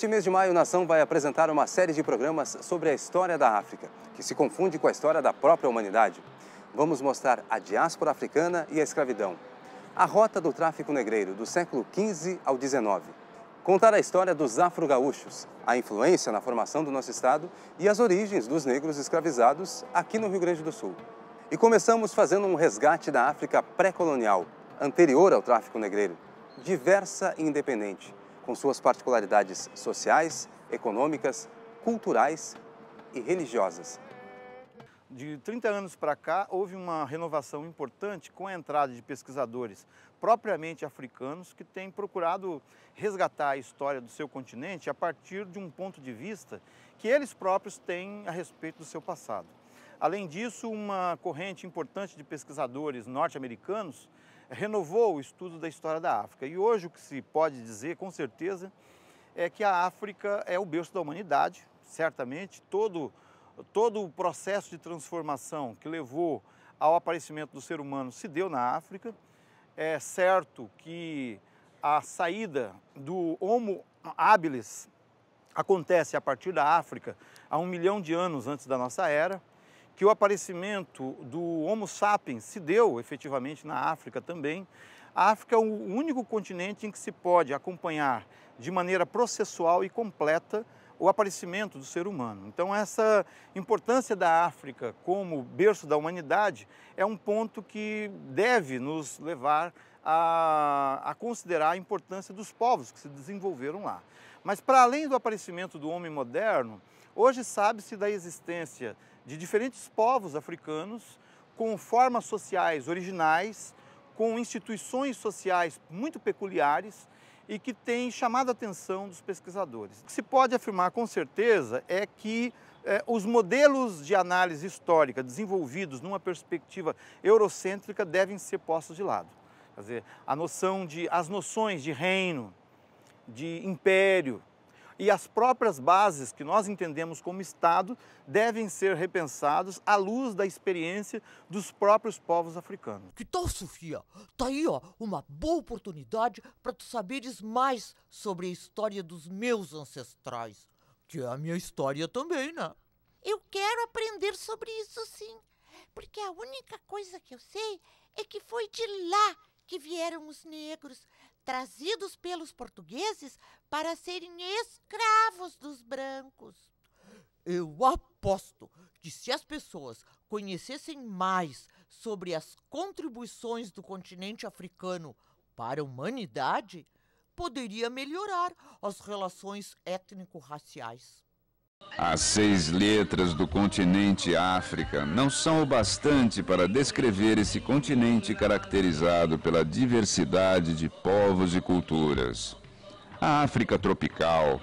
Neste mês de maio, a Nação vai apresentar uma série de programas sobre a história da África, que se confunde com a história da própria humanidade. Vamos mostrar a diáspora africana e a escravidão, a rota do tráfico negreiro do século XV ao XIX, contar a história dos afro-gaúchos, a influência na formação do nosso estado e as origens dos negros escravizados aqui no Rio Grande do Sul. E começamos fazendo um resgate da África pré-colonial, anterior ao tráfico negreiro, diversa e independente com suas particularidades sociais, econômicas, culturais e religiosas. De 30 anos para cá, houve uma renovação importante com a entrada de pesquisadores propriamente africanos que têm procurado resgatar a história do seu continente a partir de um ponto de vista que eles próprios têm a respeito do seu passado. Além disso, uma corrente importante de pesquisadores norte-americanos renovou o estudo da história da África. E hoje o que se pode dizer, com certeza, é que a África é o berço da humanidade, certamente. Todo, todo o processo de transformação que levou ao aparecimento do ser humano se deu na África. É certo que a saída do Homo habilis acontece a partir da África, há um milhão de anos antes da nossa era que o aparecimento do Homo sapiens se deu efetivamente na África também. A África é o único continente em que se pode acompanhar de maneira processual e completa o aparecimento do ser humano. Então, essa importância da África como berço da humanidade é um ponto que deve nos levar a, a considerar a importância dos povos que se desenvolveram lá. Mas, para além do aparecimento do homem moderno, hoje sabe-se da existência de diferentes povos africanos, com formas sociais originais, com instituições sociais muito peculiares e que tem chamado a atenção dos pesquisadores. O que se pode afirmar com certeza é que eh, os modelos de análise histórica desenvolvidos numa perspectiva eurocêntrica devem ser postos de lado. Quer dizer, a noção de, as noções de reino, de império, e as próprias bases que nós entendemos como Estado devem ser repensados à luz da experiência dos próprios povos africanos. Que tal, Sofia? Tá aí, ó, uma boa oportunidade para tu saberes mais sobre a história dos meus ancestrais, que é a minha história também, né? Eu quero aprender sobre isso sim, porque a única coisa que eu sei é que foi de lá que vieram os negros trazidos pelos portugueses para serem escravos dos brancos. Eu aposto que se as pessoas conhecessem mais sobre as contribuições do continente africano para a humanidade, poderia melhorar as relações étnico-raciais. As seis letras do continente África não são o bastante para descrever esse continente caracterizado pela diversidade de povos e culturas. A África tropical,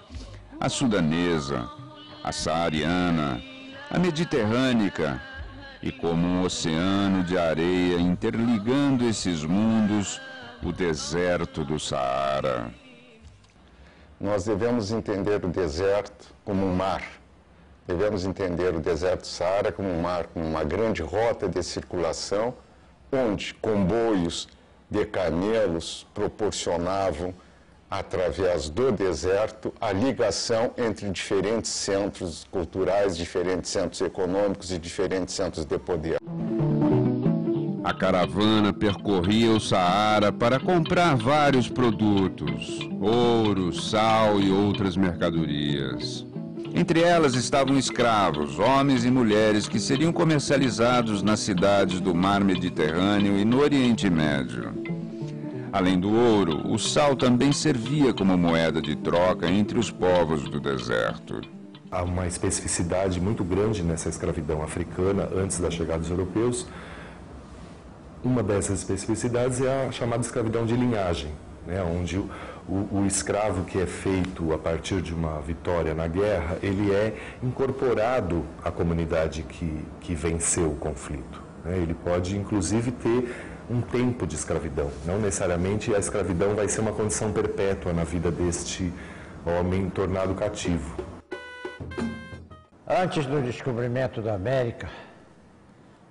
a sudanesa, a saariana, a mediterrânica e como um oceano de areia interligando esses mundos, o deserto do Saara. Nós devemos entender o deserto como um mar. Devemos entender o deserto Saara como um mar, como uma grande rota de circulação, onde comboios de camelos proporcionavam, através do deserto, a ligação entre diferentes centros culturais, diferentes centros econômicos e diferentes centros de poder. A caravana percorria o Saara para comprar vários produtos: ouro, sal e outras mercadorias. Entre elas estavam escravos, homens e mulheres que seriam comercializados nas cidades do Mar Mediterrâneo e no Oriente Médio. Além do ouro, o sal também servia como moeda de troca entre os povos do deserto. Há uma especificidade muito grande nessa escravidão africana antes da chegada dos europeus, uma dessas especificidades é a chamada escravidão de linhagem, né, onde o, o, escravo que é feito a partir de uma vitória na guerra, ele é incorporado à comunidade que, que venceu o conflito. Né, ele pode, inclusive, ter um tempo de escravidão. Não necessariamente a escravidão vai ser uma condição perpétua na vida deste homem tornado cativo. Antes do descobrimento da América,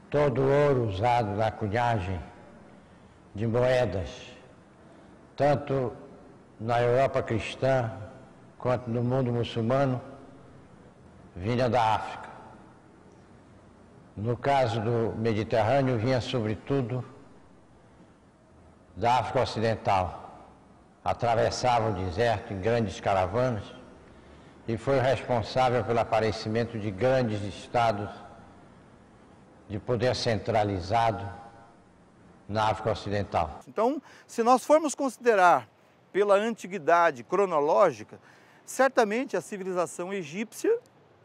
Todo o ouro usado na cunhagem de moedas, tanto na Europa cristã quanto no mundo muçulmano, vinha da África. No caso do Mediterrâneo, vinha sobretudo da África Ocidental. Atravessava o deserto em grandes caravanas e foi responsável pelo aparecimento de grandes estados de poder centralizado na África Ocidental. Então, se nós formos considerar pela antiguidade cronológica, certamente a civilização egípcia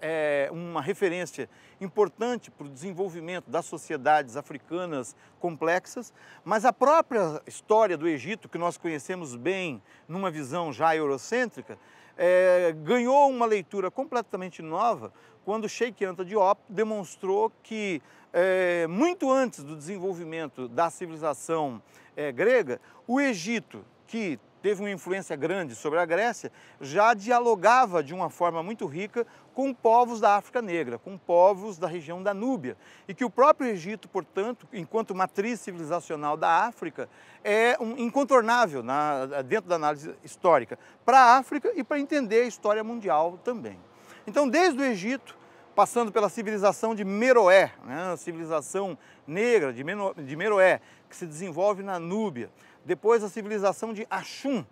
é uma referência importante para o desenvolvimento das sociedades africanas complexas, mas a própria história do Egito, que nós conhecemos bem numa visão já eurocêntrica, é, ganhou uma leitura completamente nova quando Sheik Anta Diop demonstrou que é, muito antes do desenvolvimento da civilização é, grega, o Egito, que teve uma influência grande sobre a Grécia, já dialogava de uma forma muito rica com povos da África Negra, com povos da região da Núbia, e que o próprio Egito, portanto, enquanto matriz civilizacional da África, é um incontornável na, dentro da análise histórica para a África e para entender a história mundial também. Então, desde o Egito, passando pela civilização de Meroé, né, a civilização negra de Meroé, que se desenvolve na Núbia, depois a civilização de Axum,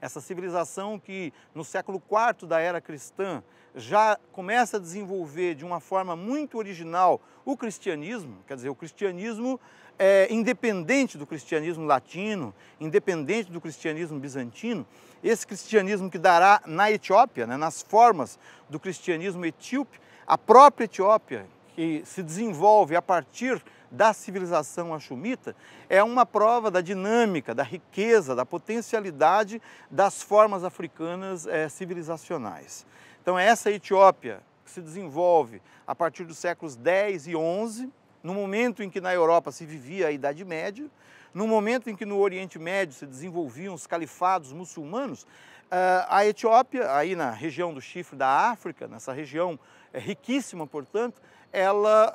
essa civilização que no século IV da era cristã já começa a desenvolver de uma forma muito original o cristianismo, quer dizer, o cristianismo é, independente do cristianismo latino, independente do cristianismo bizantino, esse cristianismo que dará na Etiópia, né, nas formas do cristianismo etíope, a própria Etiópia, que se desenvolve a partir da civilização axumita é uma prova da dinâmica, da riqueza, da potencialidade das formas africanas é, civilizacionais. Então, é essa Etiópia que se desenvolve a partir dos séculos 10 e 11, no momento em que na Europa se vivia a Idade Média, no momento em que no Oriente Médio se desenvolviam os califados muçulmanos, eh, a Etiópia, aí na região do chifre da África, nessa região eh, riquíssima, portanto, ela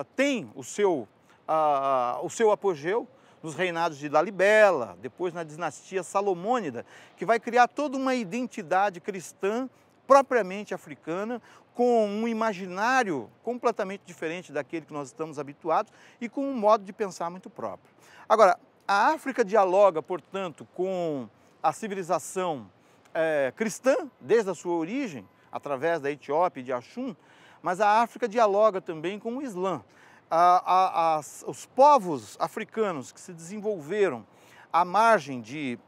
uh, tem o seu, uh, o seu apogeu nos reinados de Lalibela, depois na dinastia Salomônida, que vai criar toda uma identidade cristã propriamente africana, com um imaginário completamente diferente daquele que nós estamos habituados e com um modo de pensar muito próprio. Agora, a África dialoga, portanto, com a civilização é, cristã, desde a sua origem, através da Etiópia e de Axum, mas a África dialoga também com o Islã. A, a, as, os povos africanos que se desenvolveram à margem de,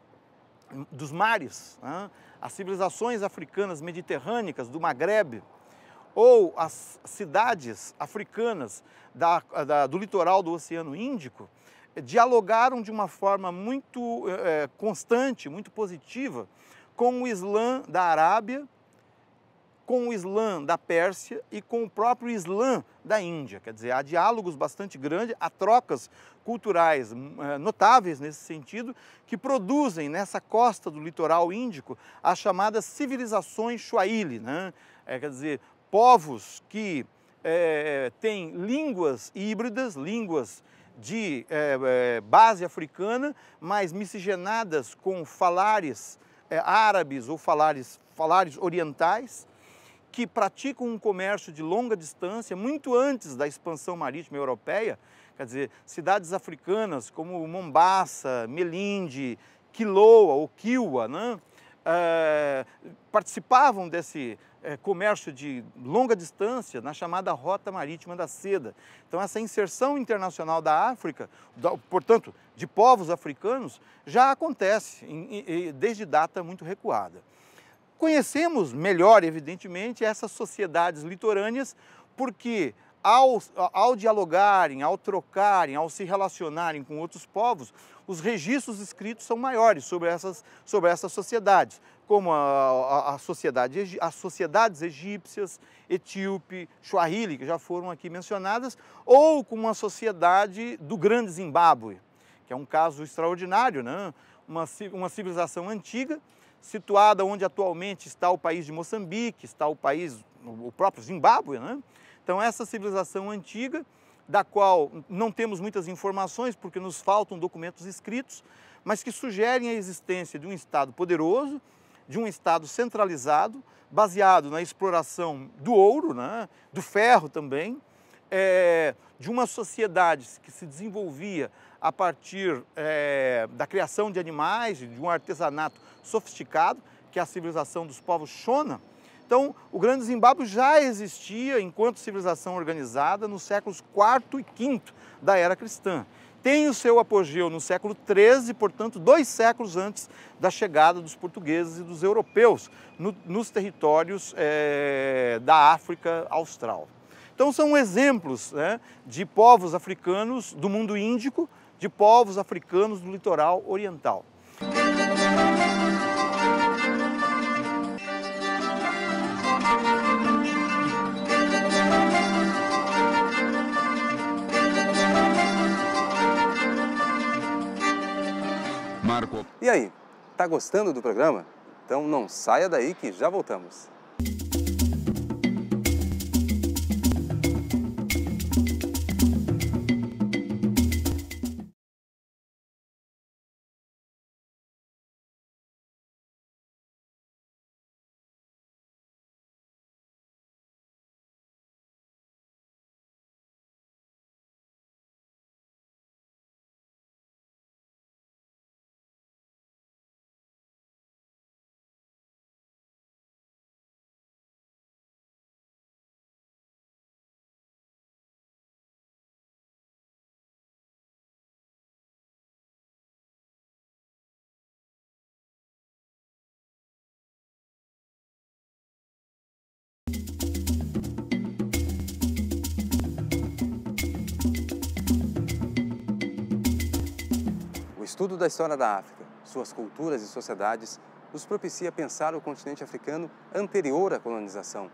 dos mares, né? as civilizações africanas mediterrâneas do Magrebe ou as cidades africanas da, da, do litoral do Oceano Índico, eh, dialogaram de uma forma muito é, constante, muito positiva, com o Islã da Arábia com o Islã da Pérsia e com o próprio Islã da Índia. Quer dizer, há diálogos bastante grandes, há trocas culturais hum, eh, notáveis nesse sentido, que produzem nessa costa do litoral índico as chamadas civilizações Swahili, né? É, quer dizer, povos que é, têm línguas híbridas, línguas de é, base africana, mas miscigenadas com falares árabes ou falares, falares orientais, que praticam um comércio de longa distância muito antes da expansão marítima europeia, quer dizer, cidades africanas como Mombasa, Melinde, Quiloa ou Kiwa, né? É, participavam desse é, comércio de longa distância na chamada Rota Marítima da Seda. Então, essa inserção internacional da África, da, portanto, de povos africanos, já acontece em, em, desde data muito recuada. Conhecemos melhor, evidentemente, essas sociedades litorâneas, porque ao, ao dialogarem, ao trocarem, ao se relacionarem com outros povos, os registros escritos são maiores sobre essas, sobre essas sociedades, como a, a, a sociedade, as sociedades egípcias, etíope, swahili, que já foram aqui mencionadas, ou com a sociedade do Grande Zimbábue, que é um caso extraordinário, né? uma, uma civilização antiga situada onde atualmente está o país de Moçambique, está o país, o próprio Zimbábue. Né? Então, essa civilização antiga, da qual não temos muitas informações porque nos faltam documentos escritos, mas que sugerem a existência de um Estado poderoso, de um Estado centralizado, baseado na exploração do ouro, né? do ferro também, é, de uma sociedade que se desenvolvia a partir é, da criação de animais, de um artesanato sofisticado, que é a civilização dos povos Shona. Então, o Grande Zimbábue já existia enquanto civilização organizada nos séculos IV e V da era cristã. Tem o seu apogeu no século XIII, portanto, dois séculos antes da chegada dos portugueses e dos europeus no, nos territórios é, da África Austral. Então são exemplos né, de povos africanos do mundo índico, de povos africanos do litoral oriental. Marco. E aí, tá gostando do programa? Então não saia daí que já voltamos. estudo da história da África, suas culturas e sociedades nos propicia pensar o continente africano anterior à colonização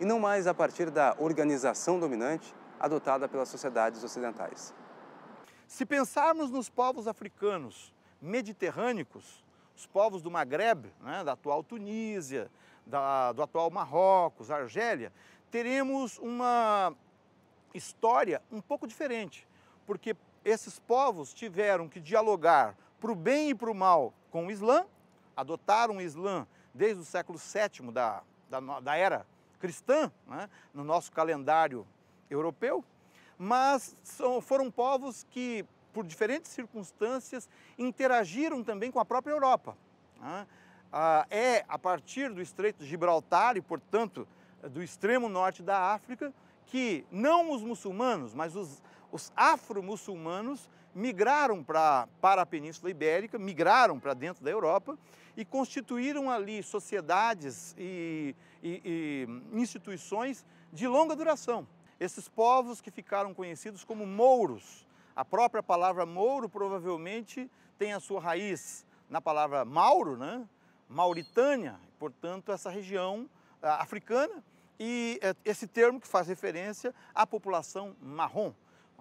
e não mais a partir da organização dominante adotada pelas sociedades ocidentais. Se pensarmos nos povos africanos mediterrânicos, os povos do Magreb, né, da atual Tunísia, da, do atual Marrocos, Argélia, teremos uma história um pouco diferente, porque esses povos tiveram que dialogar para o bem e para o mal com o Islã, adotaram o Islã desde o século VII da, da, da era cristã, né, no nosso calendário europeu, mas são, foram povos que, por diferentes circunstâncias, interagiram também com a própria Europa. Né. Ah, é a partir do Estreito de Gibraltar e, portanto, do extremo norte da África, que não os muçulmanos, mas os os afro-muçulmanos migraram pra, para a Península Ibérica, migraram para dentro da Europa e constituíram ali sociedades e, e, e instituições de longa duração. Esses povos que ficaram conhecidos como mouros. A própria palavra mouro provavelmente tem a sua raiz na palavra mauro, né? Mauritânia, portanto, essa região ah, africana, e eh, esse termo que faz referência à população marrom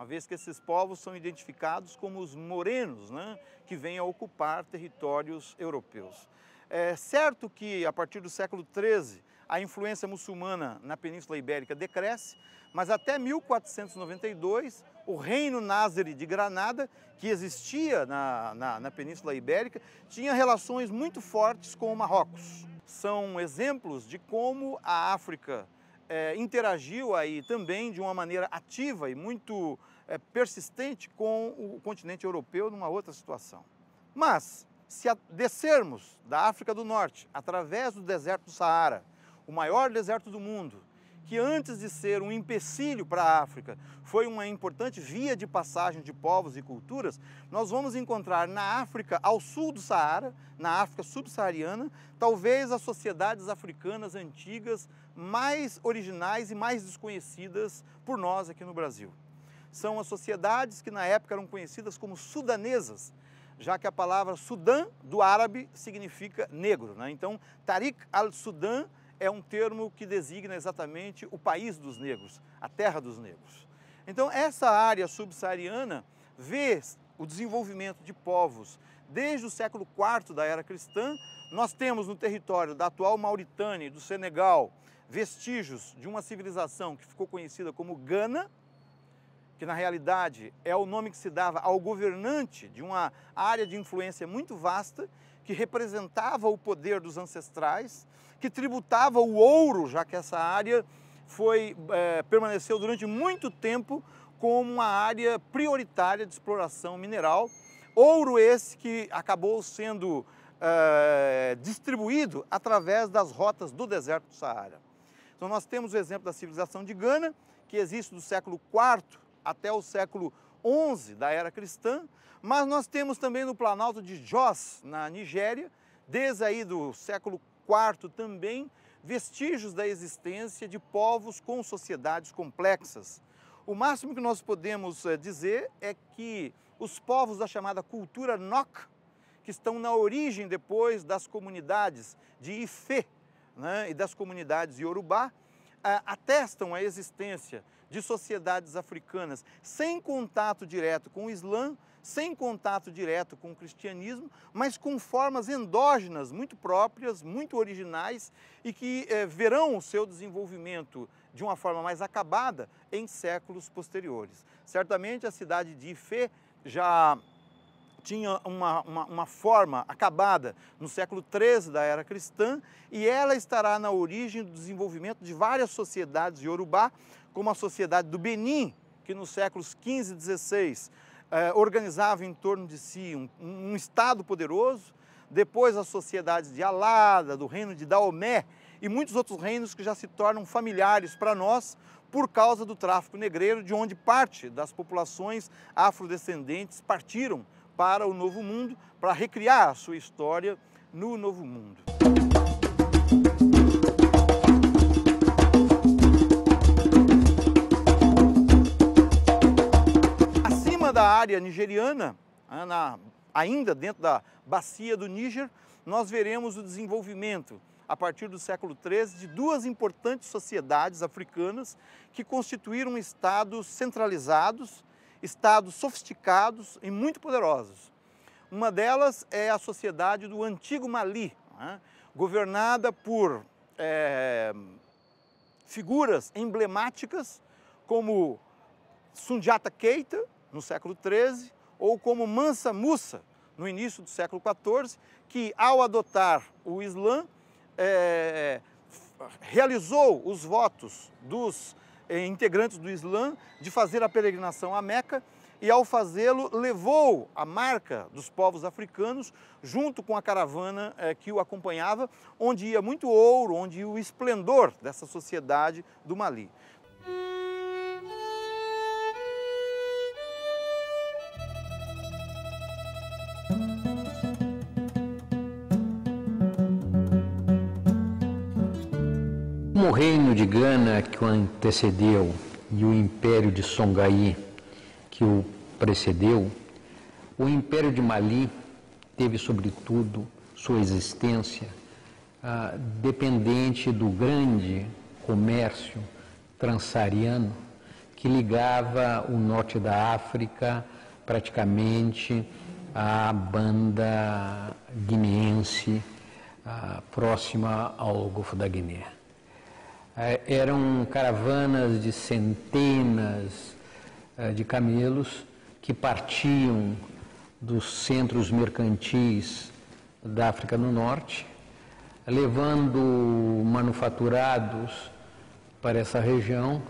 uma vez que esses povos são identificados como os morenos, né, que vêm a ocupar territórios europeus. É certo que, a partir do século XIII, a influência muçulmana na Península Ibérica decresce, mas até 1492, o reino Názari de Granada, que existia na, na, na Península Ibérica, tinha relações muito fortes com o Marrocos. São exemplos de como a África é, interagiu aí também de uma maneira ativa e muito é, persistente com o continente europeu numa outra situação. Mas, se descermos da África do Norte, através do deserto do Saara, o maior deserto do mundo, que antes de ser um empecilho para a África, foi uma importante via de passagem de povos e culturas, nós vamos encontrar na África, ao sul do Saara, na África subsaariana, talvez as sociedades africanas antigas mais originais e mais desconhecidas por nós aqui no Brasil são as sociedades que na época eram conhecidas como sudanesas, já que a palavra Sudã do árabe significa negro. Né? Então, Tariq al-Sudã é um termo que designa exatamente o país dos negros, a terra dos negros. Então, essa área subsaariana vê o desenvolvimento de povos desde o século IV da era cristã. Nós temos no território da atual Mauritânia e do Senegal vestígios de uma civilização que ficou conhecida como Gana, que na realidade é o nome que se dava ao governante de uma área de influência muito vasta, que representava o poder dos ancestrais, que tributava o ouro, já que essa área foi, é, permaneceu durante muito tempo como uma área prioritária de exploração mineral. Ouro esse que acabou sendo é, distribuído através das rotas do deserto do Saara. Então nós temos o exemplo da civilização de Gana, que existe do século IV até o século XI da era cristã, mas nós temos também no Planalto de Jos, na Nigéria, desde aí do século IV também, vestígios da existência de povos com sociedades complexas. O máximo que nós podemos eh, dizer é que os povos da chamada cultura Nok, que estão na origem depois das comunidades de Ifê né, e das comunidades Yorubá, atestam a existência de sociedades africanas sem contato direto com o Islã, sem contato direto com o cristianismo, mas com formas endógenas muito próprias, muito originais e que eh, verão o seu desenvolvimento de uma forma mais acabada em séculos posteriores. Certamente a cidade de Ifê já tinha uma, uma, uma, forma acabada no século XIII da era cristã e ela estará na origem do desenvolvimento de várias sociedades iorubá, como a sociedade do Benin, que nos séculos XV e XVI eh, organizava em torno de si um, um Estado poderoso, depois as sociedades de Alada, do reino de Daomé e muitos outros reinos que já se tornam familiares para nós, por causa do tráfico negreiro, de onde parte das populações afrodescendentes partiram para o Novo Mundo, para recriar a sua história no Novo Mundo. Acima da área nigeriana, ah, na, ainda dentro da bacia do Níger, nós veremos o desenvolvimento, a partir do século XIII, de duas importantes sociedades africanas que constituíram estados centralizados estados sofisticados e muito poderosos. Uma delas é a sociedade do antigo Mali, né? governada por é, figuras emblemáticas como Sundiata Keita, no século XIII, ou como Mansa Musa, no início do século XIV, que, ao adotar o Islã, é, realizou os votos dos eh, integrantes do Islã de fazer a peregrinação à Meca e, ao fazê-lo, levou a marca dos povos africanos junto com a caravana eh, que o acompanhava, onde ia muito ouro, onde ia o esplendor dessa sociedade do Mali. o reino de Gana que o antecedeu e o império de Songhai que o precedeu, o império de Mali teve, sobretudo, sua existência ah, dependente do grande comércio transariano que ligava o norte da África praticamente à banda guineense, ah, próxima ao Golfo da Guiné. É, eram caravanas de centenas é, de camelos que partiam dos centros mercantis da África do Norte, levando manufaturados para essa região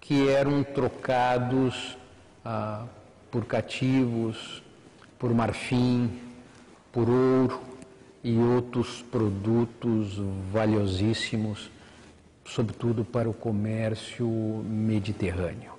que eram trocados ah, por cativos, por marfim, por ouro e outros produtos valiosíssimos sobretudo para o comércio mediterrâneo.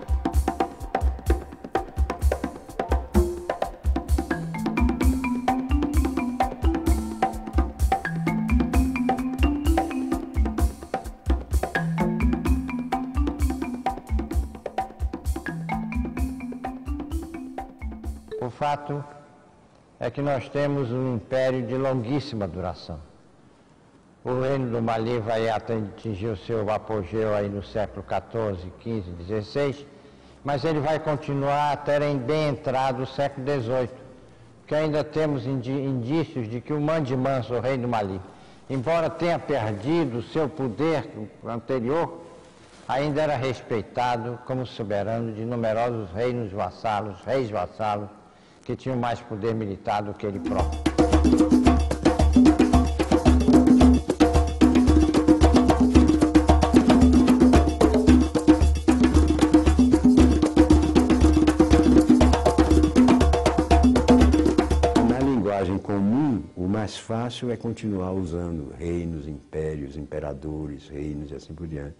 O fato é que nós temos um império de longuíssima duração. O reino do Mali vai atingir o seu apogeu aí no século XIV, XV, XVI, mas ele vai continuar até bem entrado o século XVIII, porque ainda temos indícios de que o Manso, o rei do Mali, embora tenha perdido o seu poder anterior, ainda era respeitado como soberano de numerosos reinos vassalos, reis vassalos, que tinham mais poder militar do que ele próprio. fácil é continuar usando reinos, impérios, imperadores, reinos e assim por diante.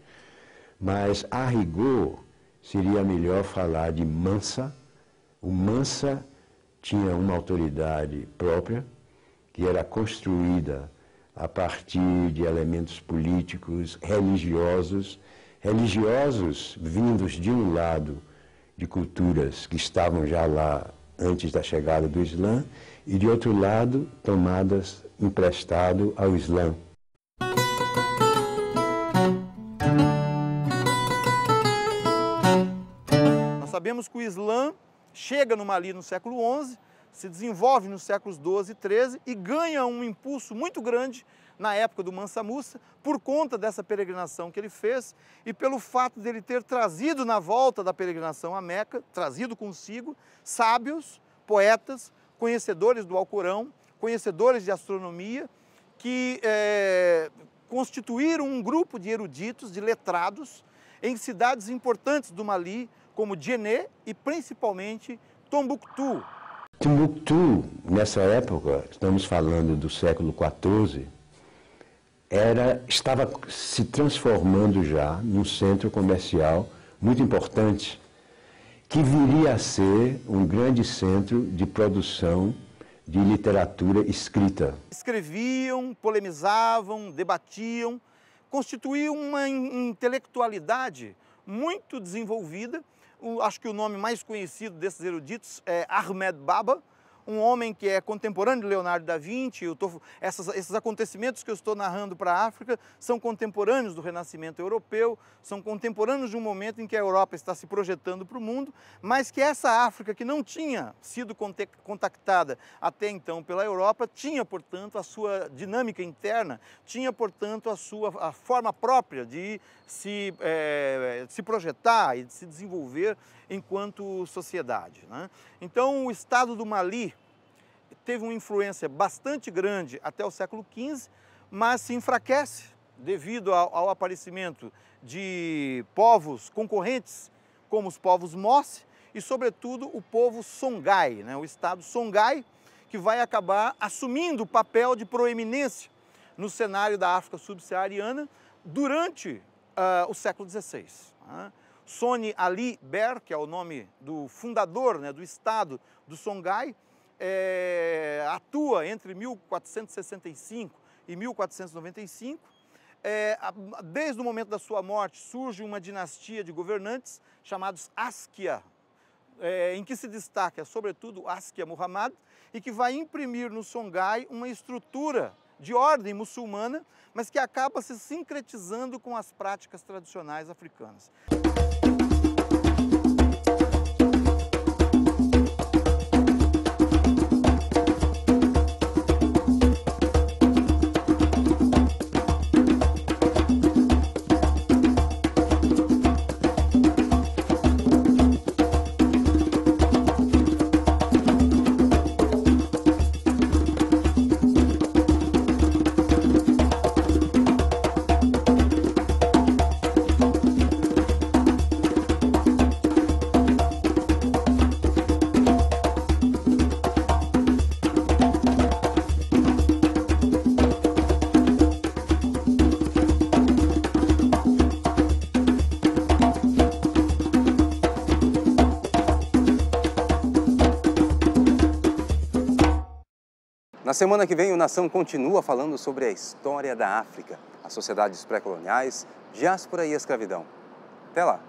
Mas, a rigor, seria melhor falar de Mansa. O Mansa tinha uma autoridade própria, que era construída a partir de elementos políticos, religiosos, religiosos vindos de um lado de culturas que estavam já lá antes da chegada do Islã e, de outro lado, tomadas emprestado ao Islã. Nós sabemos que o Islã chega no Mali no século XI, se desenvolve nos séculos XII e XIII e ganha um impulso muito grande na época do Mansa Musa, por conta dessa peregrinação que ele fez e pelo fato dele ter trazido na volta da peregrinação a Meca, trazido consigo sábios, poetas, conhecedores do Alcorão, conhecedores de astronomia, que é, constituíram um grupo de eruditos, de letrados, em cidades importantes do Mali, como Djené e principalmente Tombuctu. Tombuctu, nessa época, estamos falando do século XIV, era, estava se transformando já num centro comercial muito importante que viria a ser um grande centro de produção de literatura escrita. Escreviam, polemizavam, debatiam, constituíam uma intelectualidade muito desenvolvida. acho que o nome mais conhecido desses eruditos é Ahmed Baba, um homem que é contemporâneo de Leonardo da Vinci. Eu tô, essas, esses acontecimentos que eu estou narrando para a África são contemporâneos do Renascimento europeu, são contemporâneos de um momento em que a Europa está se projetando para o mundo, mas que essa África que não tinha sido contactada até então pela Europa tinha, portanto, a sua dinâmica interna, tinha, portanto, a sua a forma própria de se, é, eh, de se projetar e de se desenvolver enquanto sociedade. Né? Então, o Estado do Mali teve uma influência bastante grande até o século XV, mas se enfraquece devido ao, ao aparecimento de povos concorrentes, como os povos Mossi e, sobretudo, o povo Songhai, né? o Estado Songhai, que vai acabar assumindo o papel de proeminência no cenário da África subsaariana durante uh, o século XVI. Né? Sony Ali Ber, que é o nome do fundador né, do estado do Songhai, é, atua entre 1465 e 1495. É, desde o momento da sua morte surge uma dinastia de governantes chamados Askia, é, em que se destaca sobretudo Askia Muhammad e que vai imprimir no Songhai uma estrutura de ordem muçulmana, mas que acaba se sincretizando com as práticas tradicionais africanas. Na semana que vem, o Nação continua falando sobre a história da África, as sociedades pré-coloniais, diáspora e escravidão. Até lá!